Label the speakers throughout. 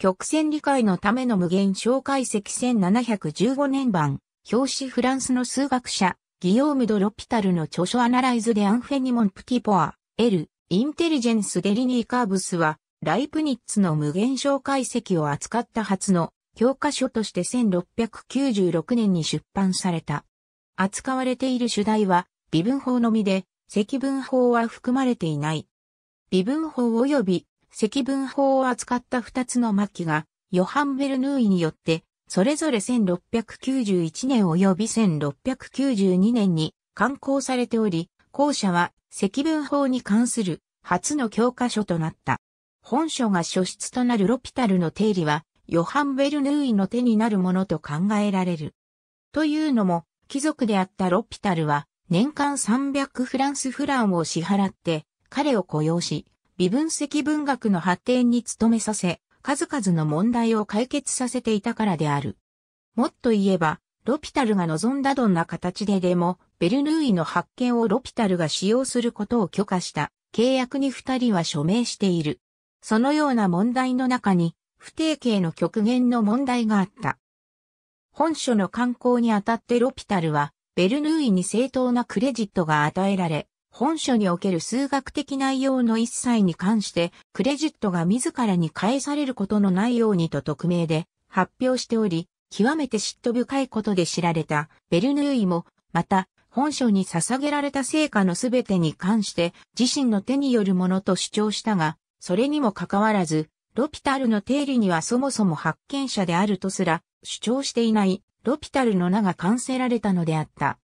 Speaker 1: 曲線理解のための無限小解析1715年版、表紙フランスの数学者、ギヨーム・ド・ロピタルの著書アナライズでアンフェニモン・プティポア、L、インテリジェンス・デリニー・カーブスは、ライプニッツの無限小解析を扱った初の教科書として1696年に出版された。扱われている主題は、微分法のみで、積分法は含まれていない。微分法及び積分法を扱った二つの末期が、ヨハン・ベルヌーイによって、それぞれ1691年及び1692年に刊行されており、後者は積分法に関する初の教科書となった。本書が書室となるロピタルの定理は、ヨハン・ベルヌーイの手になるものと考えられる。というのも、貴族であったロピタルは、年間300フランスフランを支払って、彼を雇用し、微分析文学の発展に努めさせ、数々の問題を解決させていたからである。もっと言えば、ロピタルが望んだどんな形ででも、ベルヌーイの発見をロピタルが使用することを許可した契約に二人は署名している。そのような問題の中に、不定形の極限の問題があった。本書の刊行にあたってロピタルは、ベルヌーイに正当なクレジットが与えられ、本書における数学的内容の一切に関して、クレジットが自らに返されることのないようにと匿名で発表しており、極めて嫉妬深いことで知られたベルヌーイも、また、本書に捧げられた成果のすべてに関して自身の手によるものと主張したが、それにもかかわらず、ロピタルの定理にはそもそも発見者であるとすら主張していないロピタルの名が完成られたのであった。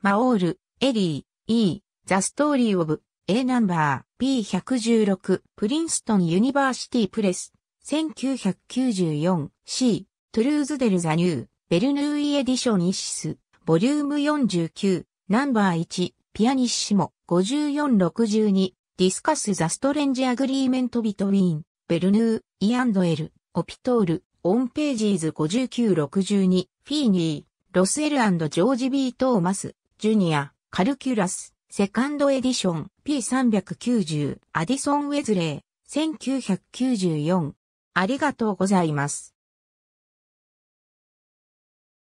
Speaker 1: マオール、エリー、E、ザ・ストーリー・オブ、A ナンバー、P116、プリンストン・ユニバーシティ・プレス、1994、C、トゥルーズ・デル・ザ・ニュー、ベルヌーイ・エディション・イシス、ボリューム49、ナンバー1、ピアニッシモ、5462、ディスカス・ザ・ストレンジ・アグリーメント・ビトウィーン、ベルヌー、イ・アンド・エル、オピトール、オンページーズ5962、フィーニー、ロスエルジョージ・ー・トーマス、ジュニア、カルキュラス、セカンドエディション、P390、アディソン・ウェズレー、1994。ありがとうございます。